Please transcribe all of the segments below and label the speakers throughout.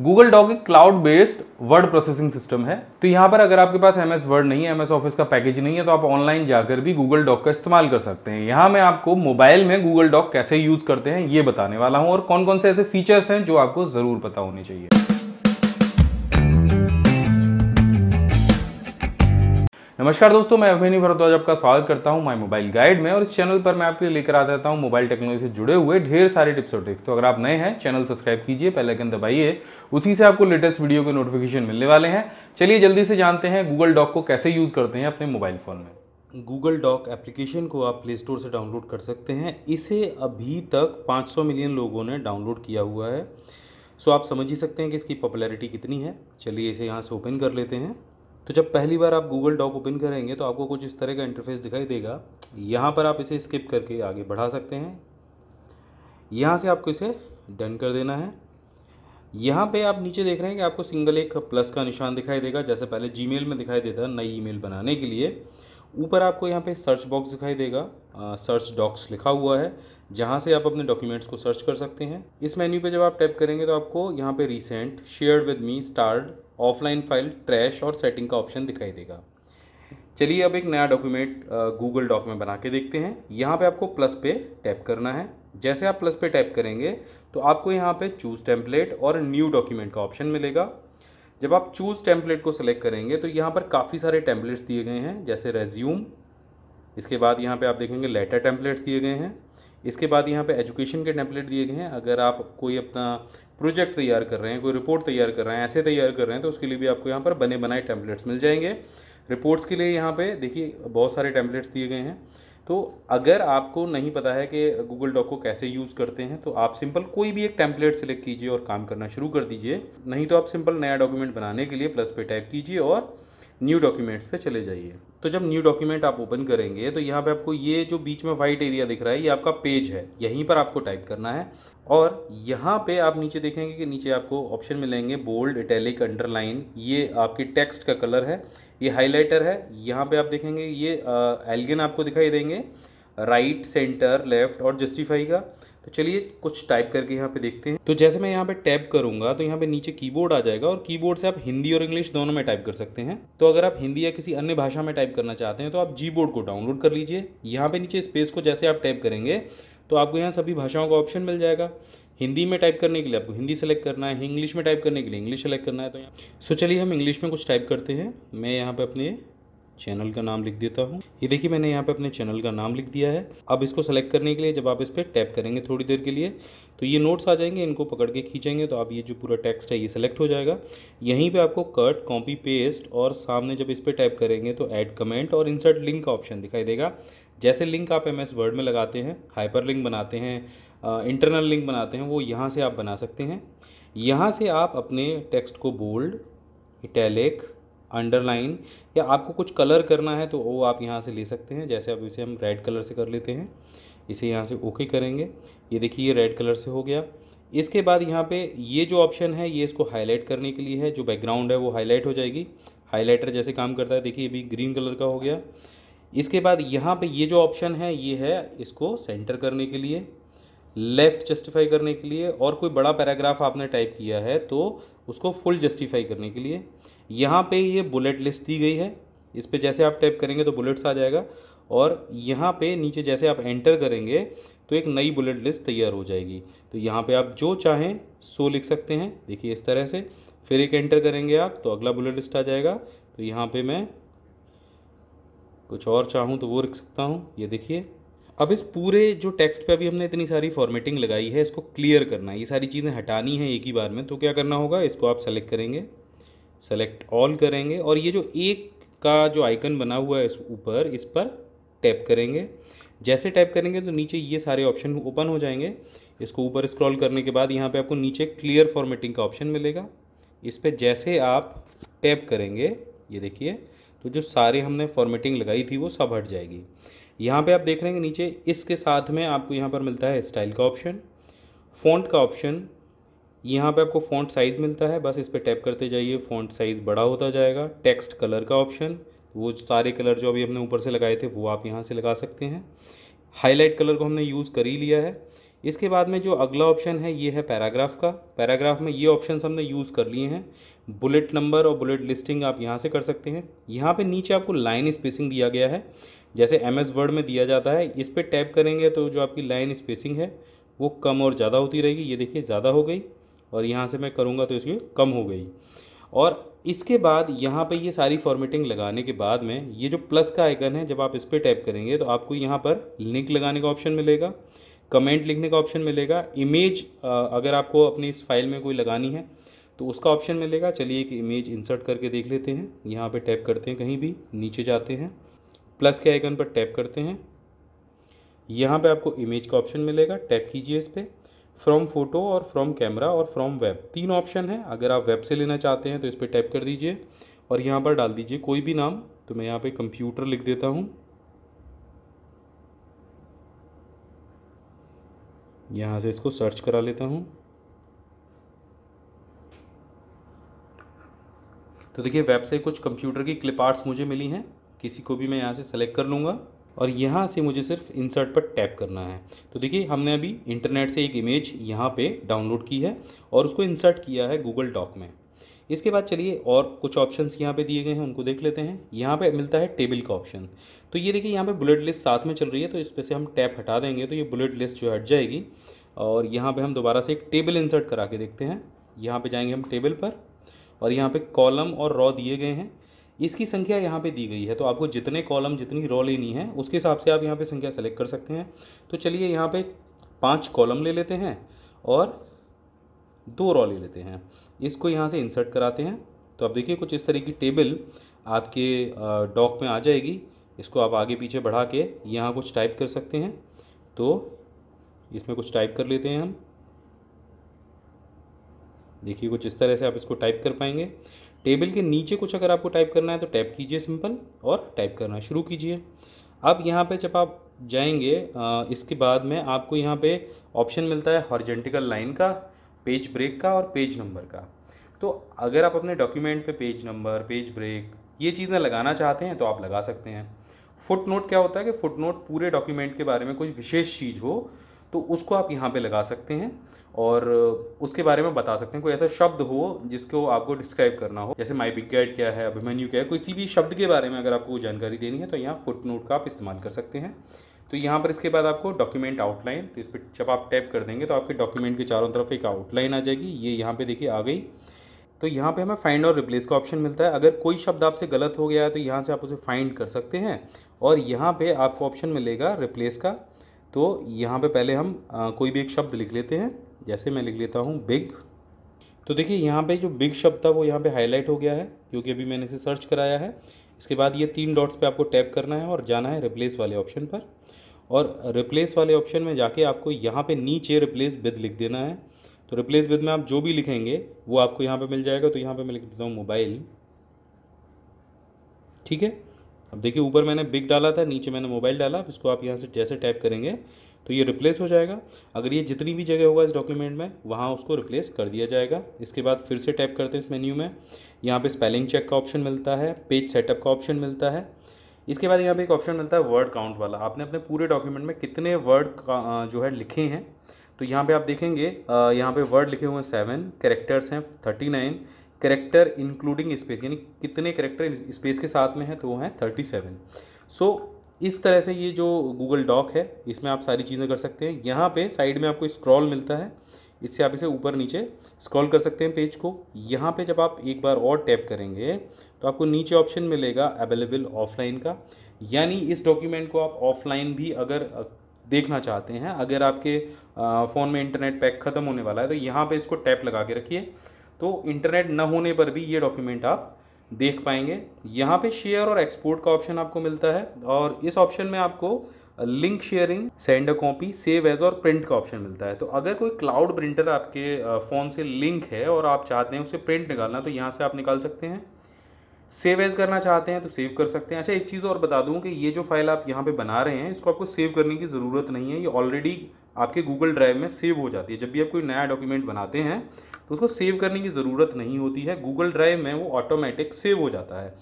Speaker 1: Google doc एक cloud based word processing system है तो यहाँ पर अगर आपके पास एमएस वर्ड नहीं है एमएस ऑफिस का पैकेज नहीं है तो आप ऑनलाइन जाकर भी गूगल डॉक का इस्तेमाल कर सकते हैं यहाँ मैं आपको मोबाइल में गूगल डॉक कैसे यूज करते हैं ये बताने वाला हूँ और कौन कौन से ऐसे फीचर्स हैं जो आपको जरूर पता होने चाहिए नमस्कार दोस्तों मैं अभिनी भरद्वाज आपका स्वागत करता हूं माय मोबाइल गाइड में और इस चैनल पर मैं आपके लिए लेकर आ जाता हूं मोबाइल टेक्नोलॉजी से जुड़े हुए ढेर सारे टिप्स और ट्रिक्स तो अगर आप नए हैं चैनल सब्सक्राइब कीजिए पहले आइकन दबाइए उसी से आपको लेटेस्ट वीडियो के नोटिफिकेशन मिलने वाले हैं चलिए जल्दी से जानते हैं गूगल डॉक को कैसे यूज़ करते हैं अपने मोबाइल फ़ोन में गूगल डॉक एप्लीकेशन को आप प्ले स्टोर से डाउनलोड कर सकते हैं इसे अभी तक सौ मिलियन लोगों ने डाउनलोड किया हुआ है सो आप समझ ही सकते हैं कि इसकी पॉपुलैरिटी कितनी है चलिए इसे यहाँ से ओपन कर लेते हैं तो जब पहली बार आप गूगल डॉक ओपन करेंगे तो आपको कुछ इस तरह का इंटरफेस दिखाई देगा यहाँ पर आप इसे स्किप करके आगे बढ़ा सकते हैं यहाँ से आपको इसे डन कर देना है यहाँ पे आप नीचे देख रहे हैं कि आपको सिंगल एक प्लस का निशान दिखाई देगा जैसे पहले जी में दिखाई देता नई ई बनाने के लिए ऊपर आपको यहाँ पे सर्च बॉक्स दिखाई देगा सर्च डॉक्स लिखा हुआ है जहाँ से आप अपने डॉक्यूमेंट्स को सर्च कर सकते हैं इस मेन्यू पे जब आप टैप करेंगे तो आपको यहाँ पे recent shared with me starred offline file trash और सेटिंग का ऑप्शन दिखाई देगा चलिए अब एक नया डॉक्यूमेंट गूगल डॉक में बना के देखते हैं यहाँ पे आपको प्लस पे टैप करना है जैसे आप प्लस पे टैप करेंगे तो आपको यहाँ पे चूज़ टेम्पलेट और न्यू डॉक्यूमेंट का ऑप्शन मिलेगा जब आप चूज़ टेम्पलेट को सिलेक्ट करेंगे तो यहाँ पर काफ़ी सारे टेम्पलेट्स दिए गए हैं जैसे रेज्यूम इसके बाद यहाँ पे आप देखेंगे लेटर टेम्पलेट्स दिए गए हैं इसके बाद यहाँ पे एजुकेशन के टेम्पलेट दिए गए हैं अगर आप कोई अपना प्रोजेक्ट तैयार कर रहे हैं कोई रिपोर्ट तैयार कर रहे हैं ऐसे तैयार कर रहे हैं तो उसके लिए भी आपको यहाँ पर बने बनाए टेम्पलेट्स मिल जाएंगे रिपोर्ट्स के लिए यहाँ पर देखिए बहुत सारे टेम्पलेट्स दिए गए हैं तो अगर आपको नहीं पता है कि गूगल डॉक को कैसे यूज़ करते हैं तो आप सिंपल कोई भी एक टेम्पलेट सेलेक्ट कीजिए और काम करना शुरू कर दीजिए नहीं तो आप सिंपल नया डॉक्यूमेंट बनाने के लिए प्लस पे टाइप कीजिए और न्यू डॉक्यूमेंट्स पे चले जाइए तो जब न्यू डॉक्यूमेंट आप ओपन करेंगे तो यहाँ पे आपको ये जो बीच में वाइट एरिया दिख रहा है ये आपका पेज है यहीं पर आपको टाइप करना है और यहाँ पे आप नीचे देखेंगे कि नीचे आपको ऑप्शन मिलेंगे बोल्ड इटैलिक अंडरलाइन ये आपके टेक्स्ट का कलर है ये हाईलाइटर है यहाँ पर आप देखेंगे ये एल्गिन आपको दिखाई देंगे राइट सेंटर लेफ्ट और जस्टिफाई का तो चलिए कुछ टाइप करके यहाँ पे देखते हैं तो जैसे मैं यहाँ पे टैप करूँगा तो यहाँ पे नीचे कीबोर्ड आ जाएगा और कीबोर्ड से आप हिंदी और इंग्लिश दोनों में टाइप कर सकते हैं तो अगर आप हिंदी या किसी अन्य भाषा में टाइप करना चाहते हैं तो आप जी बोर्ड को डाउनलोड कर लीजिए यहाँ पे नीचे स्पेस को जैसे आप टाइप करेंगे तो आपको यहाँ सभी भाषाओं का ऑप्शन मिल जाएगा हिंदी में टाइप करने के लिए आपको हिंदी सेलेक्ट करना है इंग्लिश में टाइप करने के लिए इंग्लिश सेलेक्ट करना है तो यहाँ सो चलिए हम इंग्लिश में कुछ टाइप करते हैं मैं यहाँ पर अपने चैनल का नाम लिख देता हूँ ये देखिए मैंने यहाँ पे अपने चैनल का नाम लिख दिया है अब इसको सेलेक्ट करने के लिए जब आप इस पर टैप करेंगे थोड़ी देर के लिए तो ये नोट्स आ जाएंगे इनको पकड़ के खींचेंगे तो आप ये जो पूरा टेक्स्ट है ये सेलेक्ट हो जाएगा यहीं पर आपको कट कॉपी पेस्ट और सामने जब इस पर टैप करेंगे तो ऐड कमेंट और इंसर्ट लिंक का ऑप्शन दिखाई देगा जैसे लिंक आप एम एस वर्ड में लगाते हैं हाइपर लिंक बनाते हैं इंटरनल लिंक बनाते हैं वो यहाँ से आप बना सकते हैं यहाँ से आप अपने टेक्स्ट को बोल्ड इटैलिक अंडरलाइन या आपको कुछ कलर करना है तो वो आप यहाँ से ले सकते हैं जैसे अब इसे हम रेड कलर से कर लेते हैं इसे यहाँ से ओके करेंगे ये देखिए ये रेड कलर से हो गया इसके बाद यहाँ पे ये जो ऑप्शन है ये इसको हाईलाइट करने के लिए है जो बैकग्राउंड है वो हाईलाइट हो जाएगी हाईलाइटर जैसे काम करता है देखिए अभी ग्रीन कलर का हो गया इसके बाद यहाँ पे ये जो ऑप्शन है ये है इसको सेंटर करने के लिए लेफ़्ट जस्टिफाई करने के लिए और कोई बड़ा पैराग्राफ आपने टाइप किया है तो उसको फुल जस्टिफाई करने के लिए यहाँ पे ये बुलेट लिस्ट दी गई है इस पर जैसे आप टैप करेंगे तो बुलेट्स आ जाएगा और यहाँ पे नीचे जैसे आप एंटर करेंगे तो एक नई बुलेट लिस्ट तैयार हो जाएगी तो यहाँ पे आप जो चाहें सो लिख सकते हैं देखिए इस तरह से फिर एक एंटर करेंगे आप तो अगला बुलेट लिस्ट आ जाएगा तो यहाँ पर मैं कुछ और चाहूँ तो वो लिख सकता हूँ ये देखिए अब इस पूरे जो टेक्स्ट पे अभी हमने इतनी सारी फॉर्मेटिंग लगाई है इसको क्लियर करना है ये सारी चीज़ें हटानी है एक ही बार में तो क्या करना होगा इसको आप सेलेक्ट करेंगे सेलेक्ट ऑल करेंगे और ये जो एक का जो आइकन बना हुआ है इस ऊपर इस पर टैप करेंगे जैसे टैप करेंगे तो नीचे ये सारे ऑप्शन ओपन हो जाएंगे इसको ऊपर स्क्रॉल करने के बाद यहाँ पे आपको नीचे क्लियर फॉर्मेटिंग का ऑप्शन मिलेगा इस पर जैसे आप टैप करेंगे ये देखिए तो जो सारे हमने फॉर्मेटिंग लगाई थी वो सब हट जाएगी यहाँ पे आप देख रहे हैं नीचे इसके साथ में आपको यहाँ पर मिलता है स्टाइल का ऑप्शन फॉन्ट का ऑप्शन यहाँ पे आपको फ़ॉन्ट साइज़ मिलता है बस इस पर टैप करते जाइए फ़ॉन्ट साइज़ बड़ा होता जाएगा टेक्स्ट कलर का ऑप्शन वो सारे कलर जो अभी हमने ऊपर से लगाए थे वो आप यहाँ से लगा सकते हैं हाईलाइट कलर को हमने यूज़ कर ही लिया है इसके बाद में जो अगला ऑप्शन है ये है पैराग्राफ का पैराग्राफ में ये ऑप्शन हमने यूज़ कर लिए हैं बुलेट नंबर और बुलेट लिस्टिंग आप यहाँ से कर सकते हैं यहाँ पर नीचे आपको लाइन स्पेसिंग दिया गया है जैसे एम एस वर्ड में दिया जाता है इस पर टैप करेंगे तो जो आपकी लाइन स्पेसिंग है वो कम और ज़्यादा होती रहेगी ये देखिए ज़्यादा हो गई और यहाँ से मैं करूँगा तो इसकी कम हो गई और इसके बाद यहाँ पे ये सारी फॉर्मेटिंग लगाने के बाद में ये जो प्लस का आइकन है जब आप इस पर टैप करेंगे तो आपको यहाँ पर लिंक लगाने का ऑप्शन मिलेगा कमेंट लिखने का ऑप्शन मिलेगा इमेज अगर आपको अपनी इस फाइल में कोई लगानी है तो उसका ऑप्शन मिलेगा चलिए एक इमेज इंसर्ट करके देख लेते हैं यहाँ पे टैप करते हैं कहीं भी नीचे जाते हैं प्लस के आइकन पर टैप करते हैं यहाँ पे आपको इमेज का ऑप्शन मिलेगा टैप कीजिए इस पर फ्रॉम फोटो और फ्रॉम कैमरा और फ्रॉम वेब तीन ऑप्शन है अगर आप वेब से लेना चाहते हैं तो इस पर टैप कर दीजिए और यहाँ पर डाल दीजिए कोई भी नाम तो मैं यहाँ पे कंप्यूटर लिख देता हूँ यहाँ से इसको सर्च करा लेता हूँ तो देखिए वेब से कुछ कंप्यूटर की क्लिप आर्ट्स मुझे मिली हैं किसी को भी मैं यहाँ से सेलेक्ट कर लूँगा और यहाँ से मुझे सिर्फ इंसर्ट पर टैप करना है तो देखिए हमने अभी इंटरनेट से एक इमेज यहाँ पे डाउनलोड की है और उसको इंसर्ट किया है गूगल डॉक में इसके बाद चलिए और कुछ ऑप्शंस यहाँ पे दिए गए हैं उनको देख लेते हैं यहाँ पे मिलता है टेबल का ऑप्शन तो ये देखिए यहाँ पर बुलेट लिस्ट साथ में चल रही है तो इस पर से हम टैप हटा देंगे तो ये बुलेट लिस्ट जो हट जाएगी और यहाँ पर हम दोबारा से एक टेबल इंसर्ट करा के देखते हैं यहाँ पे जाएंगे हम टेबल पर और यहाँ पे कॉलम और रॉ दिए गए हैं इसकी संख्या यहाँ पे दी गई है तो आपको जितने कॉलम जितनी रॉ लेनी है उसके हिसाब से आप यहाँ पे संख्या सेलेक्ट कर सकते हैं तो चलिए यहाँ पे पांच कॉलम ले लेते हैं और दो रॉ ले लेते हैं इसको यहाँ से इंसर्ट कराते हैं तो आप देखिए कुछ इस तरह की टेबल आपके डॉक में आ जाएगी इसको आप आगे पीछे बढ़ा के यहाँ कुछ टाइप कर सकते हैं तो इसमें कुछ टाइप कर लेते हैं हम देखिए कुछ इस तरह से आप इसको टाइप कर पाएंगे टेबल के नीचे कुछ अगर आपको टाइप करना है तो टाइप कीजिए सिंपल और टाइप करना शुरू कीजिए अब यहाँ पे जब आप जाएंगे इसके बाद में आपको यहाँ पे ऑप्शन मिलता है हॉर्जेंटिकल लाइन का पेज ब्रेक का और पेज नंबर का तो अगर आप अपने डॉक्यूमेंट पे पेज नंबर पेज ब्रेक ये चीज़ें लगाना चाहते हैं तो आप लगा सकते हैं फुट नोट क्या होता है कि फुट नोट पूरे डॉक्यूमेंट के बारे में कोई विशेष चीज़ हो तो उसको आप यहाँ पे लगा सकते हैं और उसके बारे में बता सकते हैं कोई ऐसा शब्द हो जिसको आपको डिस्क्राइब करना हो जैसे माई बिग गाइड क्या है अभिमन्यू क्या है किसी भी शब्द के बारे में अगर आपको जानकारी देनी है तो यहाँ फुट नोट का आप इस्तेमाल कर सकते हैं तो यहाँ पर इसके बाद आपको डॉक्यूमेंट आउटलाइन तो इस पर जब आप टैप कर देंगे तो आपके डॉक्यूमेंट के चारों तरफ एक आउटलाइन आ जाएगी ये यहाँ पर देखिए आ गई तो यहाँ पे हमें फाइंड और रिप्लेस का ऑप्शन मिलता है अगर कोई शब्द आपसे गलत हो गया है तो यहाँ से आप उसे फाइंड कर सकते हैं और यहाँ पे आपको ऑप्शन मिलेगा रिप्लेस का तो यहाँ पे पहले हम आ, कोई भी एक शब्द लिख लेते हैं जैसे मैं लिख लेता हूँ बिग तो देखिए यहाँ पे जो बिग शब्द था वो यहाँ पे हाईलाइट हो गया है क्योंकि अभी मैंने इसे सर्च कराया है इसके बाद ये तीन डॉट्स पे आपको टैप करना है और जाना है रिप्लेस वाले ऑप्शन पर और रिप्लेस वाले ऑप्शन में जाके आपको यहाँ पर नीचे रिप्लेस विद लिख देना है तो रिप्लेस विद में आप जो भी लिखेंगे वो आपको यहाँ पर मिल जाएगा तो यहाँ पर मैं लिख देता हूँ मोबाइल ठीक है अब देखिए ऊपर मैंने बिग डाला था नीचे मैंने मोबाइल डाला अब इसको आप यहाँ से जैसे टाइप करेंगे तो ये रिप्लेस हो जाएगा अगर ये जितनी भी जगह होगा इस डॉक्यूमेंट में वहाँ उसको रिप्लेस कर दिया जाएगा इसके बाद फिर से टाइप करते हैं इस मेन्यू में यहाँ पे स्पेलिंग चेक का ऑप्शन मिलता है पेज सेटअप का ऑप्शन मिलता है इसके बाद यहाँ पे एक ऑप्शन मिलता है वर्ड काउंट वाला आपने अपने पूरे डॉक्यूमेंट में कितने वर्ड जो है लिखे हैं तो यहाँ पे आप देखेंगे यहाँ पे वर्ड लिखे हुए हैं सेवन करेक्टर्स हैं thirty nine character including space यानी कितने करेक्टर स्पेस के साथ में है तो वो हैं थर्टी सेवन सो इस तरह से ये जो गूगल डॉक है इसमें आप सारी चीज़ें कर सकते हैं यहाँ पे साइड में आपको स्क्रॉल मिलता है इससे आप इसे ऊपर नीचे स्क्रॉल कर सकते हैं पेज को यहाँ पे जब आप एक बार और टैप करेंगे तो आपको नीचे ऑप्शन मिलेगा अवेलेबल ऑफलाइन का यानी इस डॉक्यूमेंट को आप ऑफलाइन भी अगर देखना चाहते हैं अगर आपके फ़ोन में इंटरनेट पैक ख़त्म होने वाला है तो यहाँ पे इसको टैप लगा के रखिए तो इंटरनेट न होने पर भी ये डॉक्यूमेंट आप देख पाएंगे यहाँ पे शेयर और एक्सपोर्ट का ऑप्शन आपको मिलता है और इस ऑप्शन में आपको link sharing send a copy save as और प्रिंट का ऑप्शन मिलता है तो अगर कोई क्लाउड प्रिंटर आपके फ़ोन से लिंक है और आप चाहते हैं उसे प्रिंट निकालना तो यहाँ से आप निकाल सकते हैं सेव एज करना चाहते हैं तो सेव कर सकते हैं अच्छा एक चीज़ और बता दूं कि ये जो फाइल आप यहाँ पे बना रहे हैं इसको आपको सेव करने की ज़रूरत नहीं है ये ऑलरेडी आपके गूगल ड्राइव में सेव हो जाती है जब भी आप कोई नया डॉक्यूमेंट बनाते हैं तो उसको सेव करने की ज़रूरत नहीं होती है गूगल ड्राइव में वो ऑटोमेटिक सेव हो जाता है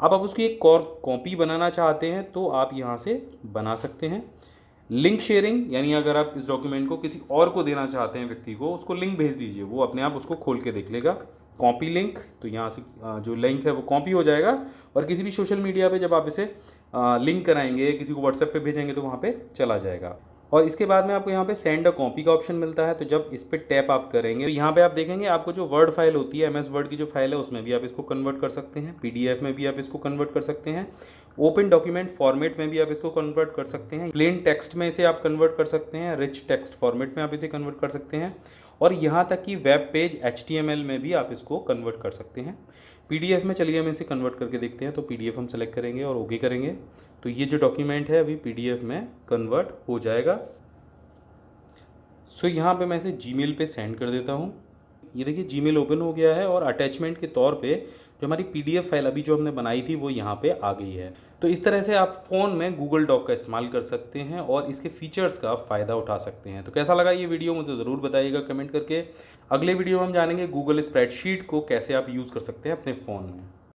Speaker 1: अब आप उसकी एक कॉपी बनाना चाहते हैं तो आप यहाँ से बना सकते हैं लिंक शेयरिंग यानी अगर आप इस डॉक्यूमेंट को किसी और को देना चाहते हैं व्यक्ति को उसको लिंक भेज दीजिए वो अपने आप उसको खोल के देख लेगा कॉपी लिंक तो यहाँ से जो लिंक है वो कॉपी हो जाएगा और किसी भी सोशल मीडिया पे जब आप इसे लिंक कराएंगे किसी को व्हाट्सएप पे भेजेंगे तो वहाँ पे चला जाएगा और इसके बाद में आपको यहाँ पे सेंड अ कॉपी का ऑप्शन मिलता है तो जब इस पर टैप आप करेंगे तो यहाँ पे आप देखेंगे आपको जो वर्ड फाइल होती है एमएस वर्ड की जो फाइल है उसमें भी आप इसको कन्वर्ट कर सकते हैं पीडीएफ में भी आप इसको कन्वर्ट कर सकते हैं ओपन डॉक्यूमेंट फॉर्मेट में भी आप इसको कन्वर्ट कर सकते हैं प्लेन टेक्स्ट में इसे आप कन्वर्ट कर सकते हैं रिच टेक्स्ट फॉर्मेट में आप इसे कन्वर्ट कर सकते हैं और यहाँ तक कि वेब पेज एच में भी आप इसको कन्वर्ट कर सकते हैं पी में चलिए हम इसे कन्वर्ट करके देखते हैं तो पी हम सेलेक्ट करेंगे और ओके करेंगे तो ये जो डॉक्यूमेंट है अभी पी में कन्वर्ट हो जाएगा सो यहाँ पे मैं इसे जी पे सेंड कर देता हूँ ये देखिए जी ओपन हो गया है और अटैचमेंट के तौर पे जो हमारी पीडीएफ फाइल अभी जो हमने बनाई थी वो यहाँ पे आ गई है तो इस तरह से आप फ़ोन में गूगल डॉक का इस्तेमाल कर सकते हैं और इसके फीचर्स का फ़ायदा उठा सकते हैं तो कैसा लगा ये वीडियो मुझे ज़रूर बताइएगा कमेंट करके अगले वीडियो में हम जानेंगे गूगल स्प्रेडशीट को कैसे आप यूज़ कर सकते हैं अपने फ़ोन में